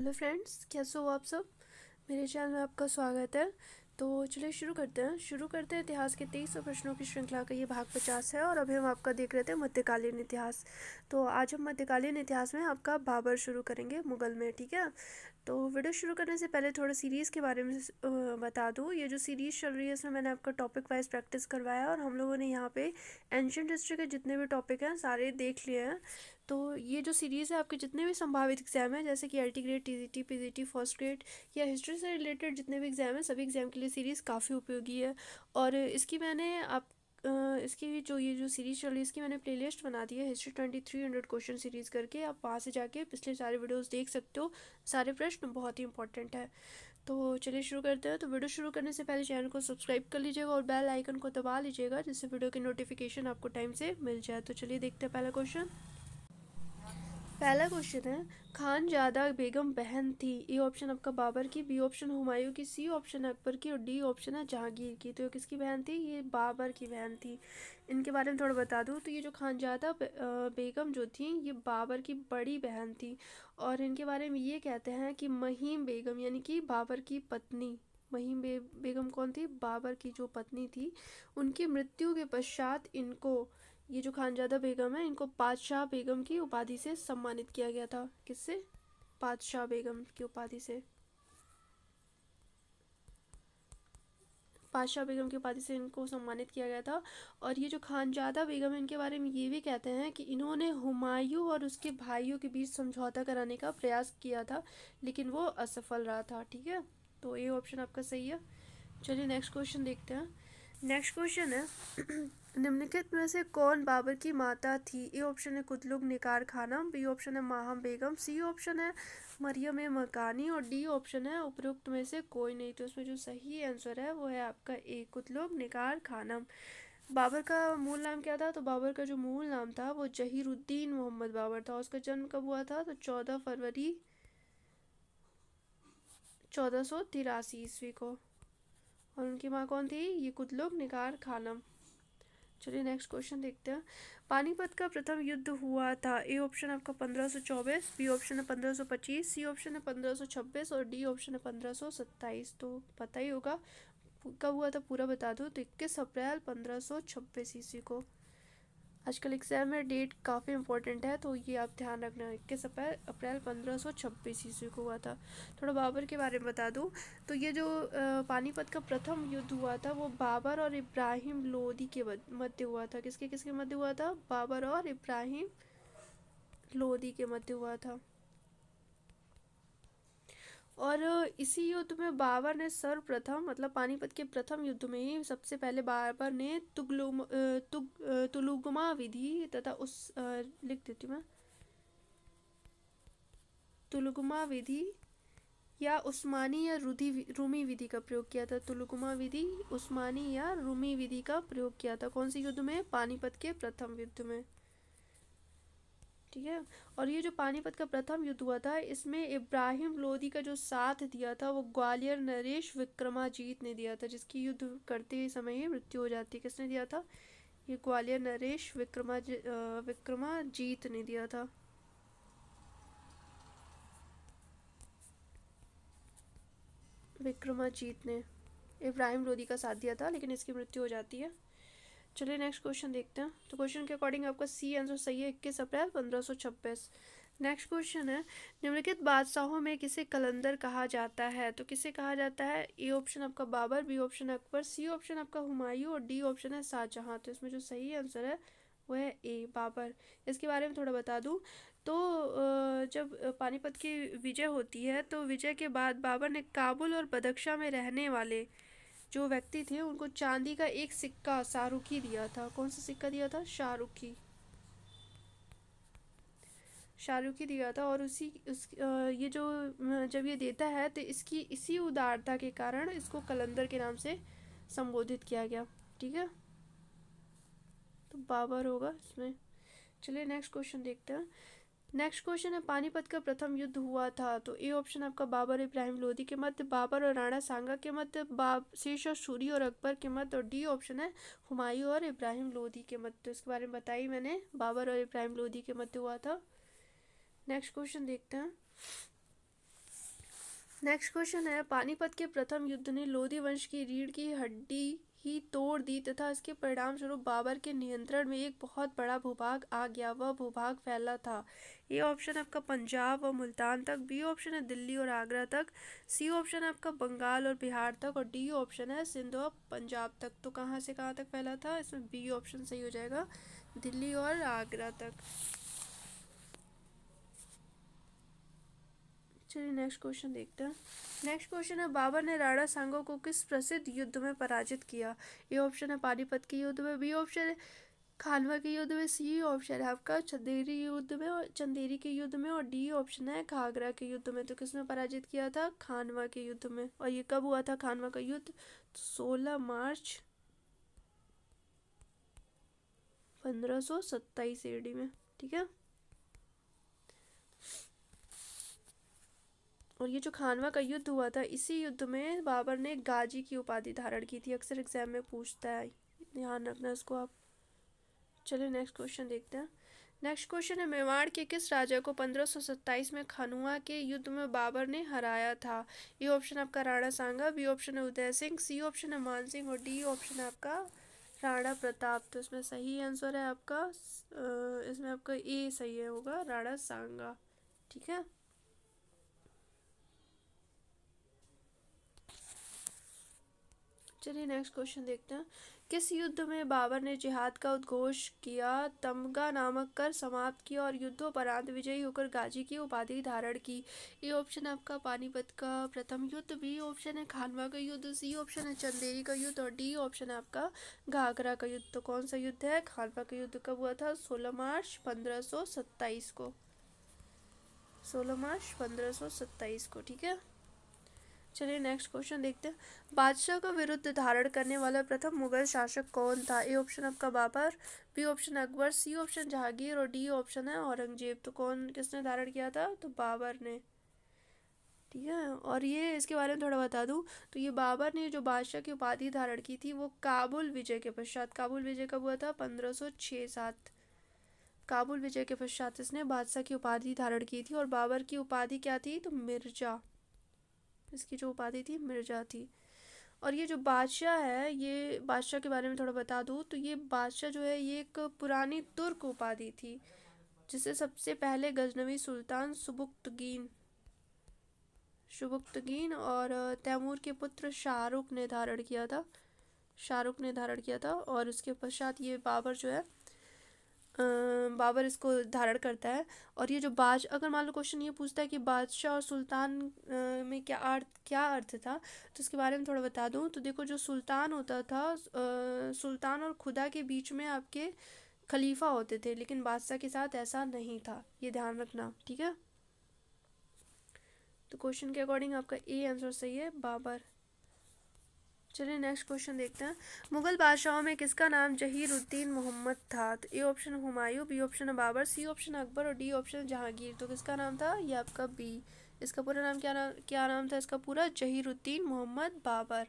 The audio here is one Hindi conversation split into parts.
हेलो फ्रेंड्स कैसे हो आप सब मेरे चैनल में आपका स्वागत है तो चलिए शुरू करते हैं शुरू करते हैं इतिहास के तेईस सौ प्रश्नों की श्रृंखला का ये भाग पचास है और अभी हम आपका देख रहे थे मध्यकालीन इतिहास तो आज हम मध्यकालीन इतिहास में आपका बाबर शुरू करेंगे मुगल में ठीक है तो वीडियो शुरू करने से पहले थोड़ा सीरीज़ के बारे में बता दूँ ये जो सीरीज़ चल रही है इसमें मैंने आपका टॉपिक वाइज प्रैक्टिस करवाया और हम लोगों ने यहाँ पे एंशंट हिस्ट्री के जितने भी टॉपिक हैं सारे देख लिए हैं तो ये जो सीरीज़ है आपके जितने भी संभावित एग्जाम हैं जैसे कि L T grade T G T P G T first grade या हिस्ट्री से रिलेटेड जितने भी एग्जाम हैं सभी एग्जाम के लिए सीरीज़ काफ़ी उपयोगी है और इसकी मैंने आप इसकी जो ये जो सीरीज़ चल रही है इसकी मैंने प्लेलिस्ट बना दी है history twenty three hundred question series करके आप वहाँ से जाके पिछले सारे वीडियोस देख सकते हो सारे प्रश्न बहुत ही इंपॉर्टेंट है तो चलिए शुरू करते हैं तो वीडियो शुरू करने से पहले चैनल को सब्सक्राइब कर लीजिएगा और बेल आइकन को दबा लीजिएगा जिससे वीडियो की नोटिफिकेशन आपको टाइम से मिल जाए तो चलिए देखते हैं पहला क्वेश्चन पहला क्वेश्चन है खान ज्यादा बेगम बहन थी ए ऑप्शन आपका बाबर की बी ऑप्शन हुमायूं की सी ऑप्शन अकबर की और डी ऑप्शन है जहांगीर की तो ये किसकी बहन थी ये बाबर की बहन थी इनके बारे में थोड़ा बता दूँ तो ये जो खान ज्यादा बेगम जो थी ये बाबर की बड़ी बहन थी और इनके बारे में ये कहते हैं कि महीम बेगम यानी कि बाबर की पत्नी महीम बे बेगम कौन थी बाबर की जो पत्नी थी उनकी मृत्यु के पश्चात इनको ये जो खानजादा बेगम है इनको पातशाह बेगम की उपाधि से सम्मानित किया गया था किससे पातशाह बेगम की उपाधि से पातशाह बेगम की उपाधि से इनको सम्मानित किया गया था और ये जो खानजादा बेगम इनके बारे में ये भी कहते हैं कि इन्होंने हुमायूं और उसके भाइयों के बीच समझौता कराने का प्रयास किया था लेकिन वो असफल रहा था ठीक है तो ये ऑप्शन आपका सही है चलिए नेक्स्ट क्वेश्चन देखते हैं नेक्स्ट क्वेश्चन है निम्नलिखित में से कौन बाबर की माता थी ए ऑप्शन है कुतलुब निकार खानम बी ऑप्शन है माहम बेगम सी ऑप्शन है मरियम ए मकानी और डी ऑप्शन है उपरोक्त में से कोई नहीं तो इसमें जो सही आंसर है वो है आपका ए कुतलुग निकार खानम बाबर का मूल नाम क्या था तो बाबर का जो मूल नाम था वो जहीरुद्दीन मोहम्मद बाबर था उसका जन्म कब हुआ था तो चौदह फरवरी चौदह सौ तिरासी ईस्वी को और उनकी माँ कौन थी ये कुतलुब निकार खानम चलिए नेक्स्ट क्वेश्चन देखते हैं पानीपत का प्रथम युद्ध हुआ था ए ऑप्शन आपका पंद्रह सौ चौबीस बी ऑप्शन है पंद्रह सौ पच्चीस सी ऑप्शन है पंद्रह सौ छब्बीस और डी ऑप्शन है पंद्रह सौ सत्ताईस तो पता ही होगा कब हुआ था पूरा बता दो तो इक्कीस अप्रैल पंद्रह सौ छब्बीस ईस्वी को आजकल एग्ज़ाम में डेट काफ़ी इंपॉर्टेंट है तो ये आप ध्यान रखना इक्कीस अप्रैल अप्रैल पंद्रह सौ छब्बीस ईस्वी को हुआ था थोड़ा बाबर के बारे में बता दूँ तो ये जो पानीपत का प्रथम युद्ध हुआ था वो बाबर और इब्राहिम लोदी के मध्य हुआ था किसके किसके मध्य हुआ था बाबर और इब्राहिम लोदी के मध्य हुआ था और इसी युद्ध में बाबर ने सर्वप्रथम मतलब पानीपत के प्रथम युद्ध में ही सबसे पहले बाबर ने तुगलुम तुग तुलुगमा विधि तथा उस लिख देती हूँ मैं तुलुगमा विधि या उस्मानी या रुधि रूमी विधि का प्रयोग किया था तुलुकुमा विधि उस्मानी या रूमी विधि का प्रयोग किया था कौन से युद्ध में पानीपत के प्रथम युद्ध में ठीक है और ये जो पानीपत का प्रथम युद्ध हुआ था इसमें इब्राहिम लोदी का जो साथ दिया था वो ग्वालियर नरेश विक्रमाजीत ने दिया था जिसकी युद्ध करते समय ही मृत्यु हो जाती है किसने दिया था ये ग्वालियर नरेश विक्रमा विक्रमाजीत ने दिया था विक्रमाजीत ने इब्राहिम लोदी का साथ दिया था लेकिन इसकी मृत्यु हो जाती है चलिए नेक्स्ट क्वेश्चन देखते हैं तो क्वेश्चन के अकॉर्डिंग आपका सी आंसर सही है इक्कीस अप्रैल पंद्रह सौ छब्बीस नेक्स्ट क्वेश्चन है निम्नलिखित बादशाहों में किसे कलंदर कहा जाता है तो किसे कहा जाता है ए ऑप्शन आपका Babur B option Akbar C option आपका हुमायूं और डी ऑप्शन है शाहजहाँ तो इसमें जो सही आंसर है वो है ए बाबर इसके बारे में थोड़ा बता दूँ तो जब पानीपत की विजय होती है तो विजय के बाद बाबर ने काबुल और बदक्षा में रहने वाले जो व्यक्ति थे उनको चांदी का एक सिक्का शाहरुखी दिया था कौन सा सिक्का दिया था शाहरुखी शाहरुखी दिया था और उसी उस ये जो जब ये देता है तो इसकी इसी उदारता के कारण इसको कलंदर के नाम से संबोधित किया गया ठीक है तो बाबर होगा इसमें चलिए नेक्स्ट क्वेश्चन देखते हैं नेक्स्ट क्वेश्चन है पानीपत का प्रथम युद्ध हुआ था तो ए ऑप्शन आपका बाबर इब्राहिम लोधी के मध्य बाबर और राणा सांगा के मध्य बाब शेष और सूरी और अकबर के मध्य और डी ऑप्शन है हुमायूं और इब्राहिम लोधी के मध्य तो इसके बारे में बताई मैंने बाबर और इब्राहिम लोधी के मध्य हुआ था नेक्स्ट क्वेश्चन देखते हैं नेक्स्ट क्वेश्चन है पानीपत के प्रथम युद्ध ने लोधी वंश की रीढ़ की हड्डी ही तोड़ दी तथा इसके परिणाम स्वरूप बाबर के नियंत्रण में एक बहुत बड़ा भूभाग आ गया वह भूभाग फैला था ए ऑप्शन आपका पंजाब व मुल्तान तक बी ऑप्शन है दिल्ली और आगरा तक सी ऑप्शन आपका बंगाल और बिहार तक और डी ऑप्शन है सिंधु और पंजाब तक तो कहाँ से कहाँ तक फैला था इसमें बी ऑप्शन सही हो जाएगा दिल्ली और आगरा तक चलिए नेक्स्ट क्वेश्चन देखते हैं नेक्स्ट क्वेश्चन है बाबर ने राणा सांगो को किस प्रसिद्ध युद्ध में पराजित किया ए ऑप्शन है पानीपत के युद्ध में बी ऑप्शन है खानवा के युद्ध में सी ऑप्शन है आपका चंदेरी युद्ध में और चंदेरी के युद्ध में और डी ऑप्शन है घाघरा के युद्ध में तो किसने पराजित किया था खानवा के युद्ध में और ये कब हुआ था खानवा का युद्ध तो सोलह मार्च पंद्रह सौ सत्ताईस एडी में ठीक है और ये जो खानवा का युद्ध हुआ था इसी युद्ध में बाबर ने गाजी की उपाधि धारण की थी अक्सर एग्जाम में पूछता है ध्यान रखना इसको आप चलिए नेक्स्ट क्वेश्चन देखते हैं नेक्स्ट क्वेश्चन है मेवाड़ के किस राजा को सत्ताईस में खनुआ के युद्ध में बाबर ने हराया था ये ऑप्शन आपका राणा सांगा बी ऑप्शन है उदय सिंह सी ऑप्शन है मान सिंह और डी ऑप्शन है आपका राणा प्रताप तो इसमें सही आंसर है आपका इसमें आपका ए सही है होगा राणा सांगा ठीक है चलिए नेक्स्ट क्वेश्चन देखते हैं किस युद्ध में बाबर ने जिहाद का उद्घोष किया तमगा नामक कर समाप्त किया और युद्धोपरांत विजयी होकर गाजी की उपाधि धारण की ए ऑप्शन है आपका पानीपत का प्रथम युद्ध बी ऑप्शन है खानवा का युद्ध सी ऑप्शन है चंदेरी का युद्ध और डी ऑप्शन है आपका घाघरा का युद्ध तो कौन सा युद्ध है खानवा का युद्ध कब हुआ था सोलह मार्च पंद्रह को सोलह मार्च पंद्रह को ठीक है चलिए नेक्स्ट क्वेश्चन देखते हैं बादशाह का विरुद्ध धारण करने वाला प्रथम मुगल शासक कौन था ए ऑप्शन आपका Babur B option Akbar C option Jahangir और डी ऑप्शन है औरंगजेब तो कौन किसने धारण किया था तो बाबर ने ठीक है और ये इसके बारे में थोड़ा बता दूँ तो ये बाबर ने जो बादशाह की उपाधि धारण की थी वो काबुल विजय के पश्चात काबुल विजय कब हुआ था पंद्रह सौ छः सात काबुल विजय के पश्चात इसने बादशाह की उपाधि धारण की थी और बाबर की उपाधि क्या थी तो मिर्जा इसकी जो उपाधि थी मिर्जा थी और ये जो बादशाह है ये बादशाह के बारे में थोड़ा बता दूँ तो ये बादशाह जो है ये एक पुरानी तुर्क उपाधि थी जिसे सबसे पहले गजनवी सुल्तान सुबुक्तगीन शुभुक्तगीन और तैमूर के पुत्र शाहरुख ने धारण किया था शाहरुख ने धारण किया था और उसके पश्चात ये बाबर जो है बाबर इसको धारण करता है और ये जो बाद अगर मान लो क्वेश्चन ये पूछता है कि बादशाह और सुल्तान में क्या अर्थ क्या अर्थ था तो इसके बारे में थोड़ा बता दूँ तो देखो जो सुल्तान होता था सुल्तान और खुदा के बीच में आपके खलीफा होते थे लेकिन बादशाह के साथ ऐसा नहीं था ये ध्यान रखना ठीक है तो क्वेश्चन के अकॉर्डिंग आपका ए आंसर सही है बाबर चलिए नेक्स्ट क्वेश्चन देखते हैं मुगल बादशाहों में किसका नाम जहीरुद्दीन मोहम्मद था तो A option Humayun B option Babur C option Akbar और डी ऑप्शन जहांगीर तो किसका नाम था ये आपका बी इसका पूरा नाम क्या नाम क्या नाम था इसका पूरा जहीरुद्दीन मोहम्मद बाबर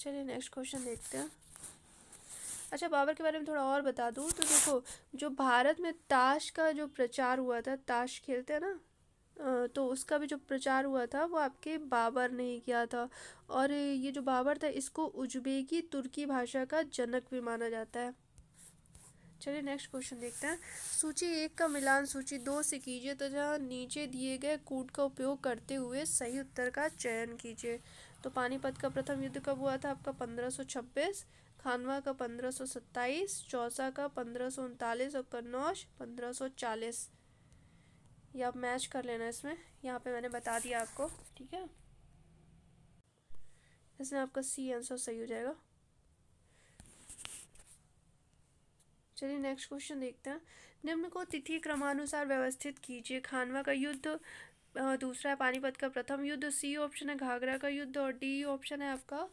चलिए नेक्स्ट क्वेश्चन देखते हैं अच्छा बाबर के बारे में थोड़ा और बता दूँ तो देखो जो भारत में ताश का जो प्रचार हुआ था ताश खेलते हैं ना तो उसका भी जो प्रचार हुआ था वो आपके बाबर ने ही किया था और ये जो बाबर था इसको उज्बेकी तुर्की भाषा का जनक भी माना जाता है चलिए नेक्स्ट क्वेश्चन देखते हैं सूची एक का मिलान सूची दो से कीजिए तो जहाँ नीचे दिए गए कूट का उपयोग करते हुए सही उत्तर का चयन कीजिए तो पानीपत का प्रथम युद्ध कब हुआ था आपका पंद्रह सौ छब्बीस खानवा का पंद्रह सौ सत्ताईस चौसा का पंद्रह सौ उनतालीस और कन्नौज पंद्रह सौ चालीस ये आप मैच कर लेना इसमें यहाँ पे मैंने बता दिया आपको ठीक है इसमें आपका सी आंसर सही हो जाएगा चलिए नेक्स्ट क्वेश्चन देखते हैं निम्न को तिथि क्रमानुसार व्यवस्थित कीजिए खानवा का युद्ध दूसरा है पानीपत का प्रथम युद्ध सी ऑप्शन है घाघरा का युद्ध और डी ऑप्शन है आपका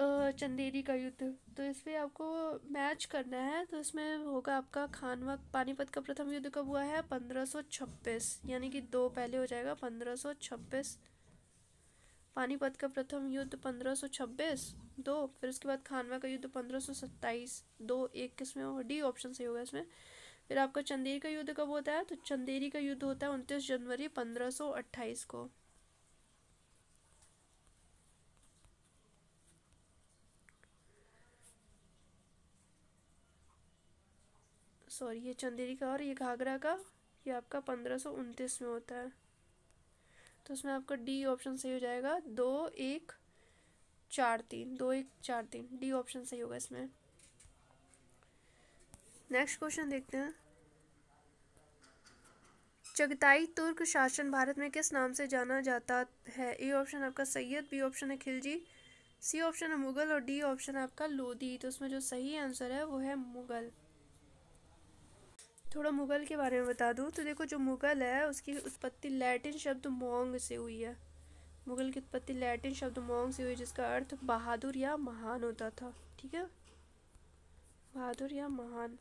चंदेरी का युद्ध तो इसमें आपको मैच करना है तो इसमें होगा आपका खानवा पानीपत का प्रथम युद्ध कब हुआ है पंद्रह सौ छब्बीस यानी कि दो पहले हो जाएगा पंद्रह सौ छब्बीस पानीपत का प्रथम युद्ध पंद्रह सौ छब्बीस दो फिर उसके बाद खानवा का युद्ध पंद्रह सौ सत्ताईस दो एक किसमें होगा डी ऑप्शन सही होगा इसमें फिर आपका चंदेरी का युद्ध कब होता है तो चंदेरी का युद्ध होता है उनतीस जनवरी पंद्रह सौ अट्ठाईस को सॉरी ये चंदेरी का और ये घाघरा का ये आपका पंद्रह सौ उनतीस में होता है तो इसमें आपका डी ऑप्शन सही हो जाएगा दो एक चार तीन दो एक चार तीन डी ऑप्शन सही होगा इसमें नेक्स्ट क्वेश्चन देखते हैं चगताई तुर्क शासन भारत में किस नाम से जाना जाता है ए ऑप्शन आपका सैयद बी ऑप्शन है खिलजी सी ऑप्शन है मुगल और डी ऑप्शन है आपका लोधी तो उसमें जो सही आंसर है वो है मुगल थोड़ा मुग़ल के बारे में बता दूँ तो देखो जो मुग़ल है उसकी उत्पत्ति लैटिन शब्द मोंग से हुई है मुग़ल की उत्पत्ति लैटिन शब्द मोंग से हुई जिसका अर्थ बहादुर या महान होता था ठीक है बहादुर या महान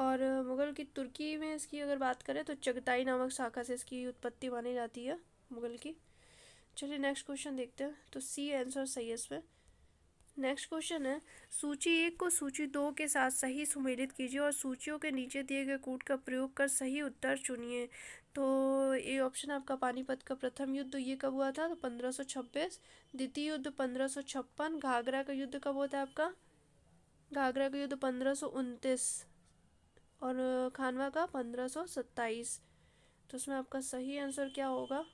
और मुग़ल की तुर्की में इसकी अगर बात करें तो चगताई नामक शाखा से इसकी उत्पत्ति मानी जाती है मुग़ल की चलिए नेक्स्ट क्वेश्चन देखते हैं तो सी आंसर सही है इसमें नेक्स्ट क्वेश्चन है सूची एक को सूची दो के साथ सही सुमेलित कीजिए और सूचियों के नीचे दिए गए कूट का प्रयोग कर सही उत्तर चुनिए तो ये ऑप्शन आपका पानीपत का प्रथम युद्ध ये कब हुआ था तो पंद्रह सौ छब्बीस द्वितीय युद्ध पंद्रह सौ छप्पन घाघरा का युद्ध कब होता है आपका घाघरा का युद्ध पंद्रह सौ उनतीस और खानवा का पंद्रह सौ सत्ताईस तो उसमें आपका सही आंसर क्या होगा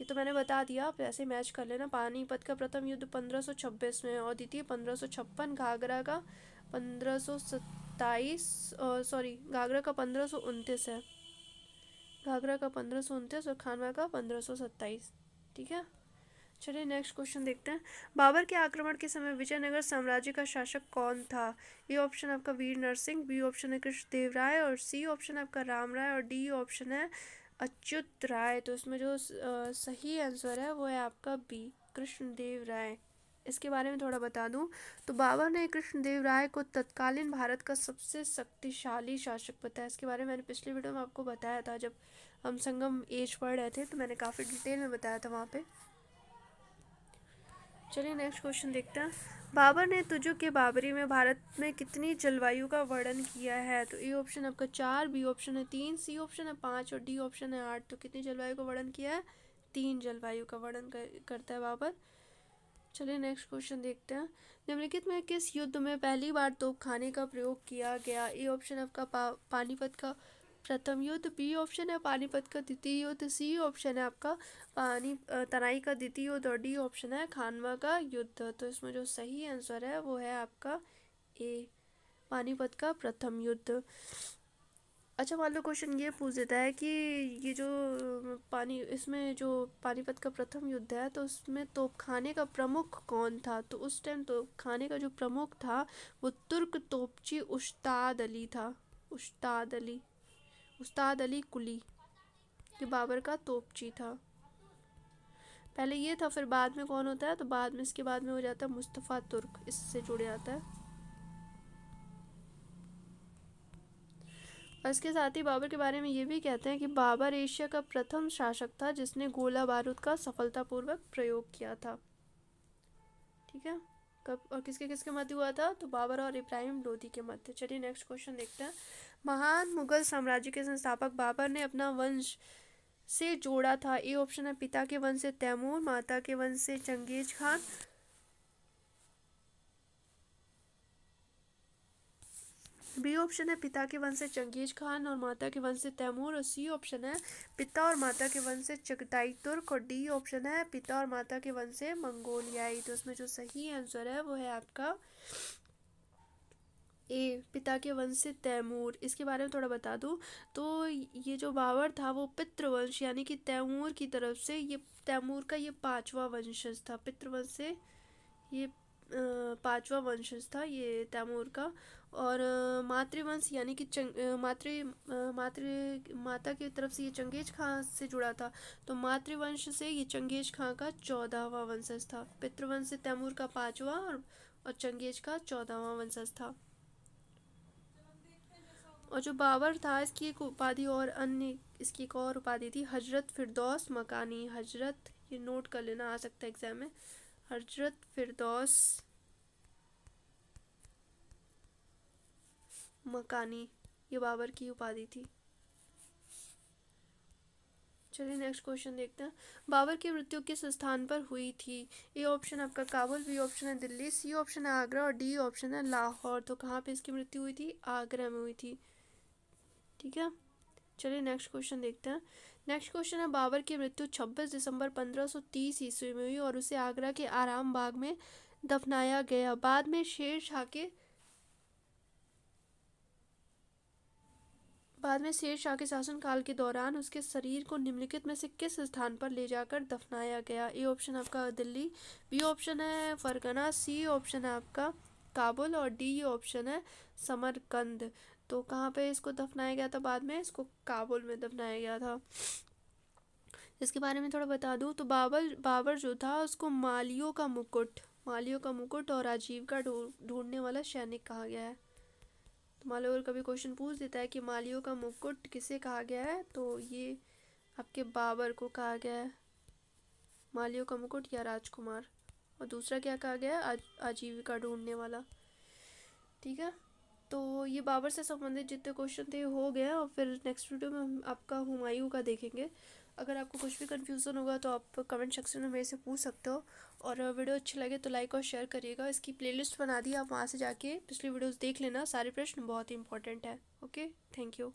ये तो मैंने बता दिया आप ऐसे मैच कर लेना पानीपत का प्रथम युद्ध 1526 में और द्वितीय पंद्रह घाघरा का पंद्रह सॉरी घाघरा का पंद्रह है घाघरा का पंद्रह और खानवा का पंद्रह ठीक है चलिए नेक्स्ट क्वेश्चन देखते हैं बाबर के आक्रमण के समय विजयनगर साम्राज्य का शासक कौन था ए ऑप्शन आपका वीर नरसिंह बी ऑप्शन है कृष्णदेव राय और सी ऑप्शन आपका राम राय और डी ऑप्शन है अच्युत राय तो इसमें जो सही आंसर है वो है आपका बी कृष्णदेव राय इसके बारे में थोड़ा बता दूं तो बाबर ने कृष्णदेव राय को तत्कालीन भारत का सबसे शक्तिशाली शासक बताया इसके बारे में मैंने पिछले वीडियो में आपको बताया था जब हम संगम एज पढ़ रहे थे तो मैंने काफ़ी डिटेल में बताया था वहाँ पर चलिए नेक्स्ट क्वेश्चन देखते हैं बाबर ने तुजु के बाबरी में भारत में कितनी जलवायु का वर्णन किया है तो ए ऑप्शन आपका चार बी ऑप्शन है तीन सी ऑप्शन है पाँच और डी ऑप्शन है आठ तो कितनी जलवायु का वर्णन किया है तीन जलवायु का वर्णन कर, करता है बाबर चलिए नेक्स्ट क्वेश्चन देखते हैं निम्नलिखित में किस युद्ध में पहली बार तोपखाने का प्रयोग किया गया ए ऑप्शन आपका पा, पानीपत का प्रथम युद्ध बी ऑप्शन है पानीपत का द्वितीय युद्ध सी ऑप्शन है आपका पानी तराई का द्वितीय युद्ध और डी ऑप्शन है खानवा का युद्ध तो इसमें जो सही आंसर है वो है आपका ए पानीपत का प्रथम युद्ध अच्छा मान लो क्वेश्चन ये पूछ देता है कि ये जो पानी इसमें जो पानीपत का प्रथम युद्ध है तो उसमें तोपखाने का प्रमुख कौन था तो उस टाइम तोपखाने का जो प्रमुख था वो तुर्क तोपची उस्ताद अली था उस्ताद अली उस्ताद अली कुली ये बाबर का तोपची था पहले ये था फिर बाद में कौन होता है तो बाद में इसके बाद में हो जाता है मुस्तफ़ा तुर्क इससे जुड़ जाता है और इसके साथ ही बाबर के बारे में ये भी कहते हैं कि बाबर एशिया का प्रथम शासक था जिसने गोला बारूद का सफलतापूर्वक प्रयोग किया था ठीक है कब और किसके किसके मध्य हुआ था तो बाबर और इब्राहिम लोधी के मध्य चलिए नेक्स्ट क्वेश्चन देखते हैं महान मुगल साम्राज्य के संस्थापक बाबर ने अपना वंश से जोड़ा था ए ऑप्शन है पिता के वंश से तैमूर माता के वंश से चंगेज खान बी ऑप्शन है पिता के वंश से चंगेज खान और माता के वंश से तैमूर और सी ऑप्शन है पिता और माता के वंश से चगताई तुर्क और डी ऑप्शन है पिता और माता के वंश से मंगोलियाई तो उसमें जो सही आंसर है वो है आपका ए पिता के वंश से तैमूर इसके बारे में थोड़ा बता दूँ तो ये जो बाबर था वो पितृवंश यानी कि तैमूर की तरफ से ये तैमूर का ये पाँचवा वंशज था पितृवंश से ये पाँचवा वंशज था ये तैमूर का और मातृवंश यानी कि चंग मातृ मातृ माता की तरफ से ये चंगेज खां से जुड़ा था तो मातृवंश से ये चंगेज खां का चौदहवा वंशज था पितृवंश से तैमूर का पाँचवा और, और चंगेज का चौदहवा वंशज था और जो बाबर था इसकी एक उपाधि और अन्य इसकी एक और उपाधि थी हजरत फिरदौस मकानी हजरत ये नोट कर लेना आ सकता है एग्ज़ाम में हजरत फिरदौस मकानी ये बाबर की उपाधि थी चलिए नेक्स्ट क्वेश्चन देखते हैं बाबर की मृत्यु किस स्थान पर हुई थी ए ऑप्शन आपका काबुल बी ऑप्शन है दिल्ली सी ऑप्शन है आगरा और डी ऑप्शन है लाहौर तो कहाँ पे इसकी मृत्यु हुई थी आगरा में हुई थी ठीक है चलिए नेक्स्ट क्वेश्चन देखते हैं नेक्स्ट क्वेश्चन है बाबर की मृत्यु 26 दिसंबर 1530 ईस्वी में हुई और उसे आगरा के आराम बाग में दफनाया गया बाद में शेर शाह के बाद में शेर शाह के शासनकाल के दौरान उसके शरीर को निम्नलिखित में से किस स्थान पर ले जाकर दफनाया गया ए ऑप्शन आपका दिल्ली बी ऑप्शन है फरगना सी ऑप्शन है आपका काबुल और डी ऑप्शन है समरकंद तो कहाँ पे इसको दफनाया गया था बाद में इसको काबुल में दफनाया गया था इसके बारे में थोड़ा बता दूँ तो बाबर बाबर जो था उसको मालियों का मुकुट मालियों का मुकुट और राजीव का ढूंढने वाला सैनिक कहा गया है तो मालियों अगर कभी क्वेश्चन पूछ देता है कि मालियों का मुकुट किसे कहा गया है तो ये आपके बाबर को कहा गया है मालियों का मुकुट या राजकुमार और दूसरा क्या कहा गया है आजीविका ढूंढने वाला ठीक है तो ये बाबर से संबंधित जितने क्वेश्चन थे हो गए और फिर नेक्स्ट वीडियो में हम आपका हुमायूं का देखेंगे अगर आपको कुछ भी कन्फ्यूज़न होगा तो आप कमेंट सेक्शन में मेरे से पूछ सकते हो और वीडियो अच्छी लगे तो लाइक और शेयर करिएगा इसकी प्लेलिस्ट बना दी आप वहाँ से जाके पिछली वीडियोस देख लेना सारे प्रश्न बहुत ही इंपॉर्टेंट है ओके थैंक यू